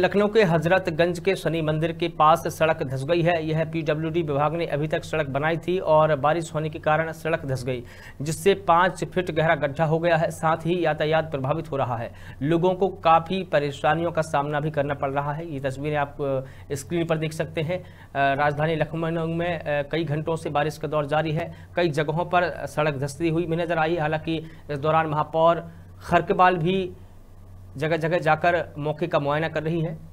लखनऊ के हजरतगंज के शनि मंदिर के पास सड़क धस गई है यह पीडब्ल्यूडी विभाग ने अभी तक सड़क बनाई थी और बारिश होने के कारण सड़क धस गई जिससे पाँच फीट गहरा गड्ढा हो गया है साथ ही यातायात प्रभावित हो रहा है लोगों को काफ़ी परेशानियों का सामना भी करना पड़ रहा है ये तस्वीरें आप स्क्रीन पर देख सकते हैं राजधानी लखनऊ में कई घंटों से बारिश का दौर जारी है कई जगहों पर सड़क धसती हुई भी नजर आई हालांकि इस दौरान महापौर खरकबाल भी जगह जगह जाकर मौके का मुआयना कर रही है